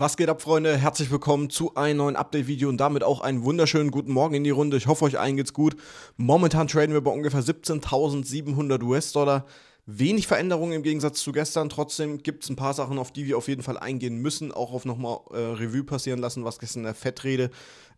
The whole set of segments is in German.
Was geht ab, Freunde? Herzlich willkommen zu einem neuen Update-Video und damit auch einen wunderschönen guten Morgen in die Runde. Ich hoffe, euch allen geht's gut. Momentan traden wir bei ungefähr 17.700 US-Dollar. Wenig Veränderungen im Gegensatz zu gestern. Trotzdem gibt es ein paar Sachen, auf die wir auf jeden Fall eingehen müssen. Auch auf nochmal äh, Revue passieren lassen, was gestern in der Fettrede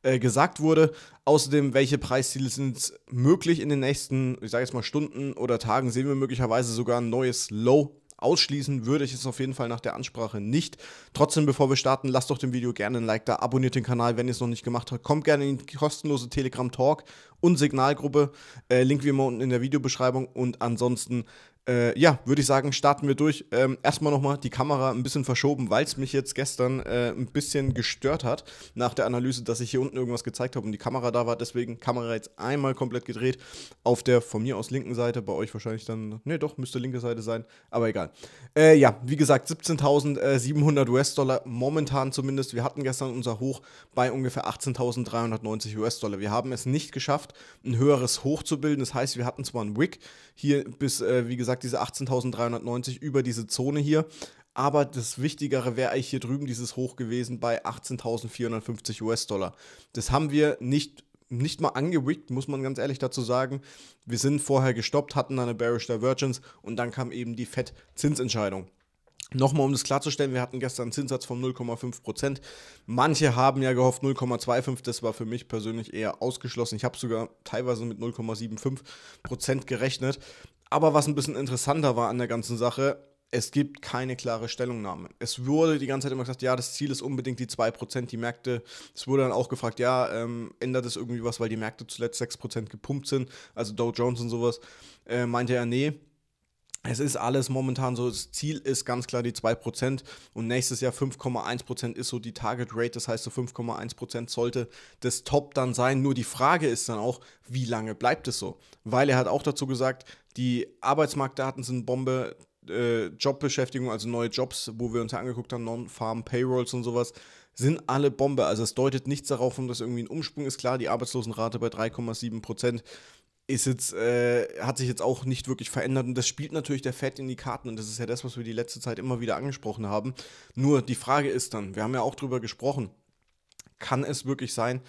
äh, gesagt wurde. Außerdem, welche Preisziele sind möglich in den nächsten, ich sage jetzt mal Stunden oder Tagen, sehen wir möglicherweise sogar ein neues Low Ausschließen würde ich es auf jeden Fall nach der Ansprache nicht. Trotzdem, bevor wir starten, lasst doch dem Video gerne ein Like da, abonniert den Kanal, wenn ihr es noch nicht gemacht habt. Kommt gerne in die kostenlose Telegram Talk und Signalgruppe. Äh, Link wie immer unten in der Videobeschreibung. Und ansonsten, äh, ja, würde ich sagen, starten wir durch. Ähm, erstmal nochmal die Kamera ein bisschen verschoben, weil es mich jetzt gestern äh, ein bisschen gestört hat nach der Analyse, dass ich hier unten irgendwas gezeigt habe und die Kamera da war. Deswegen Kamera jetzt einmal komplett gedreht. Auf der von mir aus linken Seite, bei euch wahrscheinlich dann, ne, doch, müsste linke Seite sein, aber egal. Äh, ja, wie gesagt, 17.700 äh, US-Dollar momentan zumindest. Wir hatten gestern unser Hoch bei ungefähr 18.390 US-Dollar. Wir haben es nicht geschafft geschafft, ein höheres Hoch zu bilden. Das heißt, wir hatten zwar einen Wick hier bis, äh, wie gesagt, diese 18.390 über diese Zone hier, aber das Wichtigere wäre eigentlich hier drüben dieses Hoch gewesen bei 18.450 US-Dollar. Das haben wir nicht nicht mal angewickt, muss man ganz ehrlich dazu sagen. Wir sind vorher gestoppt, hatten eine Bearish Divergence und dann kam eben die FED-Zinsentscheidung. Nochmal, um das klarzustellen, wir hatten gestern einen Zinssatz von 0,5 Manche haben ja gehofft 0,25, das war für mich persönlich eher ausgeschlossen. Ich habe sogar teilweise mit 0,75 gerechnet. Aber was ein bisschen interessanter war an der ganzen Sache, es gibt keine klare Stellungnahme. Es wurde die ganze Zeit immer gesagt, ja, das Ziel ist unbedingt die 2%, die Märkte. Es wurde dann auch gefragt, ja, ähm, ändert es irgendwie was, weil die Märkte zuletzt 6% gepumpt sind, also Dow Jones und sowas. Äh, meinte er, nee es ist alles momentan so, das Ziel ist ganz klar die 2% und nächstes Jahr 5,1% ist so die Target Rate, das heißt so 5,1% sollte das Top dann sein. Nur die Frage ist dann auch, wie lange bleibt es so? Weil er hat auch dazu gesagt, die Arbeitsmarktdaten sind Bombe, äh, Jobbeschäftigung, also neue Jobs, wo wir uns ja angeguckt haben, Non-Farm Payrolls und sowas, sind alle Bombe. Also es deutet nichts darauf, dass irgendwie ein Umsprung ist. Klar, die Arbeitslosenrate bei 3,7 ist jetzt, äh, hat sich jetzt auch nicht wirklich verändert. Und das spielt natürlich der Fett in die Karten. Und das ist ja das, was wir die letzte Zeit immer wieder angesprochen haben. Nur die Frage ist dann, wir haben ja auch drüber gesprochen, kann es wirklich sein,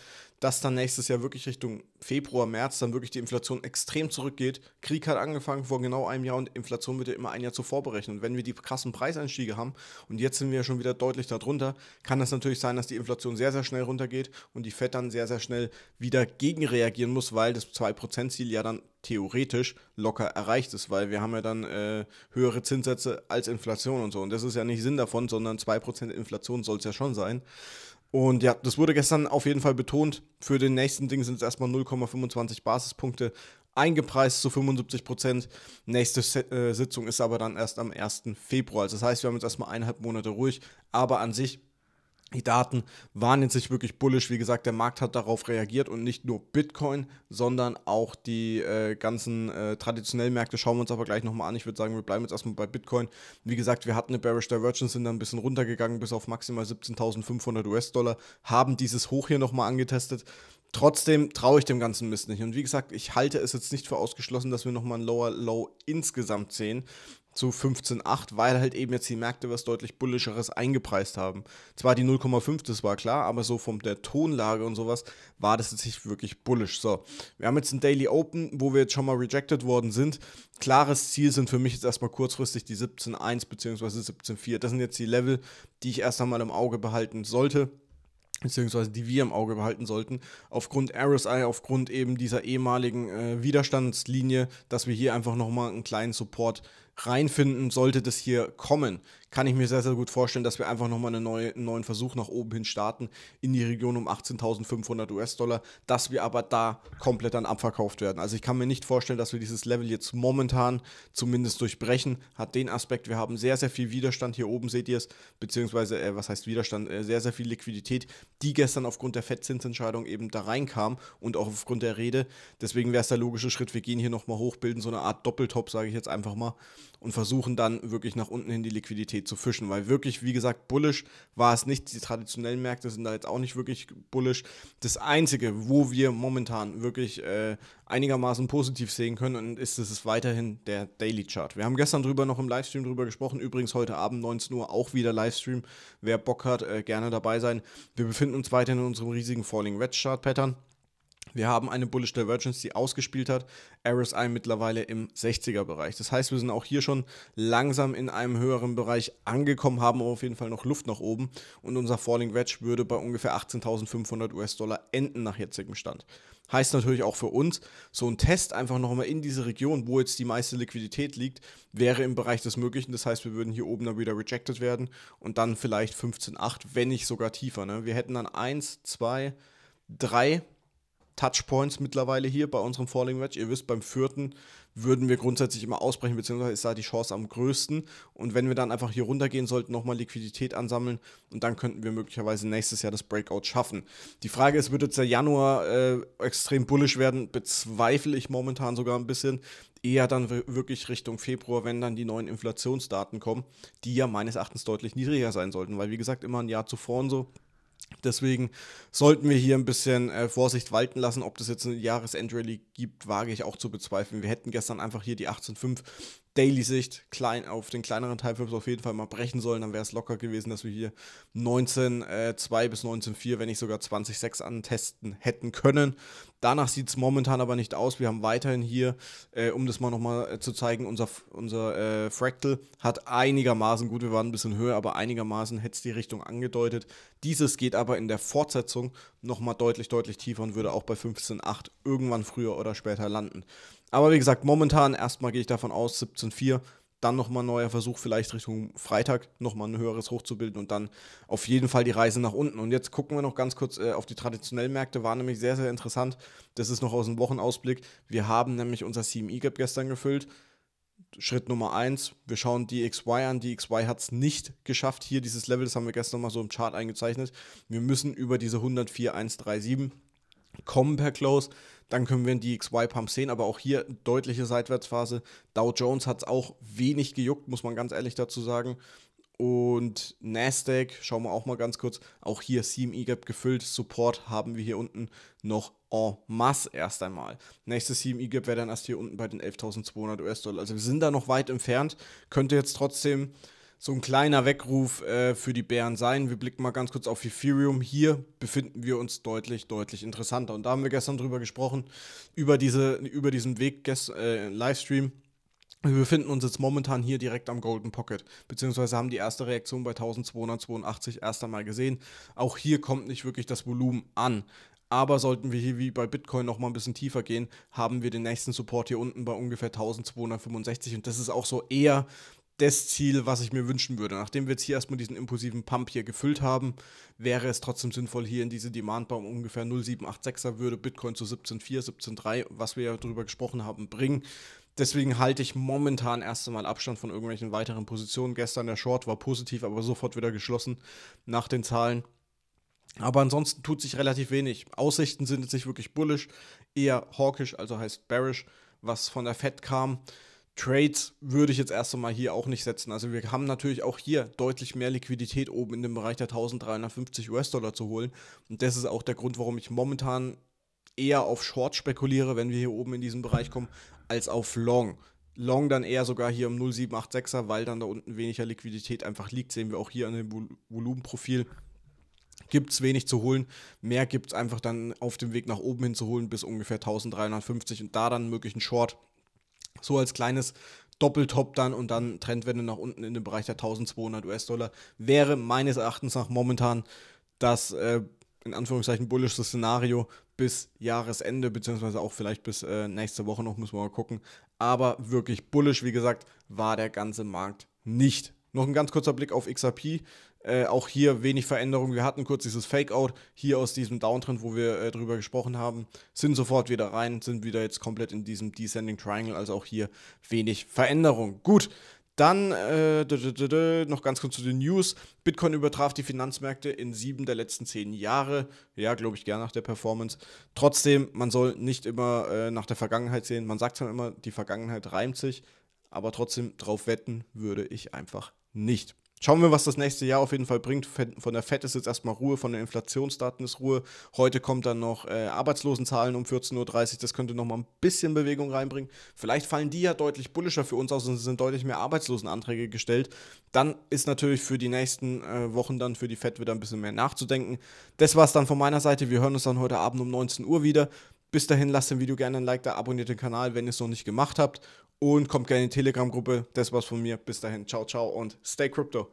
dass dann nächstes Jahr wirklich Richtung Februar, März dann wirklich die Inflation extrem zurückgeht. Krieg hat angefangen vor genau einem Jahr und Inflation wird ja immer ein Jahr zuvor berechnet. Und wenn wir die krassen Preiseinstiege haben und jetzt sind wir ja schon wieder deutlich darunter, kann es natürlich sein, dass die Inflation sehr, sehr schnell runtergeht und die Fed dann sehr, sehr schnell wieder gegenreagieren muss, weil das 2%-Ziel ja dann theoretisch locker erreicht ist, weil wir haben ja dann äh, höhere Zinssätze als Inflation und so. Und das ist ja nicht Sinn davon, sondern 2% Inflation soll es ja schon sein. Und ja, das wurde gestern auf jeden Fall betont. Für den nächsten Ding sind es erstmal 0,25 Basispunkte eingepreist zu 75 Prozent. Nächste äh, Sitzung ist aber dann erst am 1. Februar. Also das heißt, wir haben jetzt erstmal eineinhalb Monate ruhig. Aber an sich die Daten waren in sich wirklich bullisch. Wie gesagt, der Markt hat darauf reagiert und nicht nur Bitcoin, sondern auch die äh, ganzen äh, traditionellen Märkte. Schauen wir uns aber gleich nochmal an. Ich würde sagen, wir bleiben jetzt erstmal bei Bitcoin. Wie gesagt, wir hatten eine Bearish Divergence, sind dann ein bisschen runtergegangen bis auf maximal 17.500 US-Dollar, haben dieses Hoch hier nochmal angetestet. Trotzdem traue ich dem ganzen Mist nicht. Und wie gesagt, ich halte es jetzt nicht für ausgeschlossen, dass wir nochmal ein Lower Low insgesamt sehen zu 15,8, weil halt eben jetzt die Märkte was deutlich bullischeres eingepreist haben. Zwar die 0,5, das war klar, aber so von der Tonlage und sowas war das jetzt nicht wirklich bullisch. So, wir haben jetzt ein Daily Open, wo wir jetzt schon mal rejected worden sind. Klares Ziel sind für mich jetzt erstmal kurzfristig die 17,1 bzw. 17,4. Das sind jetzt die Level, die ich erst einmal im Auge behalten sollte beziehungsweise die wir im Auge behalten sollten, aufgrund RSI, aufgrund eben dieser ehemaligen äh, Widerstandslinie, dass wir hier einfach nochmal einen kleinen Support reinfinden, sollte das hier kommen, kann ich mir sehr, sehr gut vorstellen, dass wir einfach nochmal eine neue, einen neuen Versuch nach oben hin starten, in die Region um 18.500 US-Dollar, dass wir aber da komplett dann abverkauft werden. Also ich kann mir nicht vorstellen, dass wir dieses Level jetzt momentan zumindest durchbrechen, hat den Aspekt, wir haben sehr, sehr viel Widerstand, hier oben seht ihr es, beziehungsweise, äh, was heißt Widerstand, äh, sehr, sehr viel Liquidität, die gestern aufgrund der Fettzinsentscheidung eben da reinkam und auch aufgrund der Rede, deswegen wäre es der logische Schritt, wir gehen hier nochmal hoch, bilden so eine Art Doppeltop, sage ich jetzt einfach mal, und versuchen dann wirklich nach unten hin die Liquidität zu fischen, weil wirklich, wie gesagt, bullish war es nicht. Die traditionellen Märkte sind da jetzt auch nicht wirklich bullish. Das Einzige, wo wir momentan wirklich äh, einigermaßen positiv sehen können, und ist es weiterhin der Daily Chart. Wir haben gestern drüber noch im Livestream drüber gesprochen. Übrigens heute Abend 19 Uhr auch wieder Livestream. Wer Bock hat, äh, gerne dabei sein. Wir befinden uns weiterhin in unserem riesigen Falling Wedge Chart Pattern. Wir haben eine Bullish Divergence, die ausgespielt hat. RSI mittlerweile im 60er-Bereich. Das heißt, wir sind auch hier schon langsam in einem höheren Bereich angekommen, haben aber auf jeden Fall noch Luft nach oben. Und unser Falling Wedge würde bei ungefähr 18.500 US-Dollar enden nach jetzigem Stand. Heißt natürlich auch für uns, so ein Test einfach nochmal in diese Region, wo jetzt die meiste Liquidität liegt, wäre im Bereich des Möglichen. Das heißt, wir würden hier oben dann wieder rejected werden und dann vielleicht 15,8, wenn nicht sogar tiefer. Ne? Wir hätten dann 1, 2, 3 Touchpoints mittlerweile hier bei unserem Falling Match. Ihr wisst, beim vierten würden wir grundsätzlich immer ausbrechen, beziehungsweise ist da die Chance am größten. Und wenn wir dann einfach hier runtergehen sollten, nochmal Liquidität ansammeln und dann könnten wir möglicherweise nächstes Jahr das Breakout schaffen. Die Frage ist, wird jetzt der Januar äh, extrem bullisch werden? Bezweifle ich momentan sogar ein bisschen. Eher dann wirklich Richtung Februar, wenn dann die neuen Inflationsdaten kommen, die ja meines Erachtens deutlich niedriger sein sollten, weil wie gesagt, immer ein Jahr zuvor und so Deswegen sollten wir hier ein bisschen äh, Vorsicht walten lassen. Ob das jetzt eine Jahresendrally gibt, wage ich auch zu bezweifeln. Wir hätten gestern einfach hier die 18.5 Daily-Sicht klein auf den kleineren Teil auf jeden Fall mal brechen sollen. Dann wäre es locker gewesen, dass wir hier 19.2 äh, bis 19.4, wenn nicht sogar 20.6 antesten hätten können. Danach sieht es momentan aber nicht aus. Wir haben weiterhin hier, äh, um das mal nochmal äh, zu zeigen, unser, unser äh, Fractal hat einigermaßen, gut, wir waren ein bisschen höher, aber einigermaßen hätte es die Richtung angedeutet. Dieses geht aber in der Fortsetzung nochmal deutlich, deutlich tiefer und würde auch bei 15.8 irgendwann früher oder später landen. Aber wie gesagt, momentan erstmal gehe ich davon aus, 17.4 dann nochmal ein neuer Versuch, vielleicht Richtung Freitag nochmal ein höheres hochzubilden und dann auf jeden Fall die Reise nach unten. Und jetzt gucken wir noch ganz kurz äh, auf die traditionellen Märkte, war nämlich sehr, sehr interessant. Das ist noch aus dem Wochenausblick. Wir haben nämlich unser CME-Gap gestern gefüllt. Schritt Nummer eins, wir schauen die XY an. Die XY hat es nicht geschafft. Hier dieses Level, das haben wir gestern nochmal so im Chart eingezeichnet. Wir müssen über diese 104,137 kommen per Close. Dann können wir die xy pump sehen, aber auch hier deutliche Seitwärtsphase. Dow Jones hat es auch wenig gejuckt, muss man ganz ehrlich dazu sagen. Und Nasdaq, schauen wir auch mal ganz kurz, auch hier CME Gap gefüllt, Support haben wir hier unten noch en masse erst einmal. Nächstes CME Gap wäre dann erst hier unten bei den 11.200 US-Dollar. Also wir sind da noch weit entfernt, könnte jetzt trotzdem so ein kleiner Weckruf äh, für die Bären sein. Wir blicken mal ganz kurz auf Ethereum. Hier befinden wir uns deutlich, deutlich interessanter. Und da haben wir gestern drüber gesprochen, über, diese, über diesen Weg, äh, Livestream. Wir befinden uns jetzt momentan hier direkt am Golden Pocket, beziehungsweise haben die erste Reaktion bei 1282 erst einmal gesehen. Auch hier kommt nicht wirklich das Volumen an. Aber sollten wir hier wie bei Bitcoin nochmal ein bisschen tiefer gehen, haben wir den nächsten Support hier unten bei ungefähr 1265 und das ist auch so eher das Ziel, was ich mir wünschen würde. Nachdem wir jetzt hier erstmal diesen impulsiven Pump hier gefüllt haben, wäre es trotzdem sinnvoll, hier in diese Demandbaum ungefähr 0,786er würde Bitcoin zu 17,4, 17,3, was wir ja drüber gesprochen haben, bringen. Deswegen halte ich momentan erst einmal Abstand von irgendwelchen weiteren Positionen. Gestern der Short war positiv, aber sofort wieder geschlossen nach den Zahlen. Aber ansonsten tut sich relativ wenig. Aussichten sind jetzt nicht wirklich bullish, eher hawkisch, also heißt bearish, was von der Fed kam. Trades würde ich jetzt erst einmal hier auch nicht setzen. Also wir haben natürlich auch hier deutlich mehr Liquidität oben in dem Bereich der 1350 US-Dollar zu holen. Und das ist auch der Grund, warum ich momentan eher auf Short spekuliere, wenn wir hier oben in diesen Bereich kommen, als auf Long. Long dann eher sogar hier im 0786er, weil dann da unten weniger Liquidität einfach liegt. Sehen wir auch hier an dem Volumenprofil. Gibt es wenig zu holen. Mehr gibt es einfach dann auf dem Weg nach oben hin zu holen bis ungefähr 1350 und da dann möglichen Short so als kleines Doppeltop dann und dann Trendwende nach unten in den Bereich der 1200 US-Dollar wäre meines Erachtens nach momentan das äh, in Anführungszeichen bullischste Szenario bis Jahresende, beziehungsweise auch vielleicht bis äh, nächste Woche noch, müssen wir mal gucken. Aber wirklich bullisch, wie gesagt, war der ganze Markt nicht. Noch ein ganz kurzer Blick auf XRP. Äh, auch hier wenig Veränderungen. Wir hatten kurz dieses Fake-Out hier aus diesem Downtrend, wo wir äh, drüber gesprochen haben, sind sofort wieder rein, sind wieder jetzt komplett in diesem Descending Triangle, also auch hier wenig Veränderung. Gut, dann äh, noch ganz kurz zu den News. Bitcoin übertraf die Finanzmärkte in sieben der letzten zehn Jahre. Ja, glaube ich gern nach der Performance. Trotzdem, man soll nicht immer äh, nach der Vergangenheit sehen. Man sagt zwar immer, die Vergangenheit reimt sich, aber trotzdem drauf wetten würde ich einfach nicht. Schauen wir, was das nächste Jahr auf jeden Fall bringt. Von der FED ist jetzt erstmal Ruhe, von den Inflationsdaten ist Ruhe. Heute kommt dann noch äh, Arbeitslosenzahlen um 14.30 Uhr. Das könnte nochmal ein bisschen Bewegung reinbringen. Vielleicht fallen die ja deutlich bullischer für uns aus und es sind deutlich mehr Arbeitslosenanträge gestellt. Dann ist natürlich für die nächsten äh, Wochen dann für die FED wieder ein bisschen mehr nachzudenken. Das war es dann von meiner Seite. Wir hören uns dann heute Abend um 19 Uhr wieder. Bis dahin lasst dem Video gerne ein Like da, abonniert den Kanal, wenn ihr es noch nicht gemacht habt und kommt gerne in die Telegram-Gruppe. Das war's von mir. Bis dahin. Ciao, ciao und stay crypto.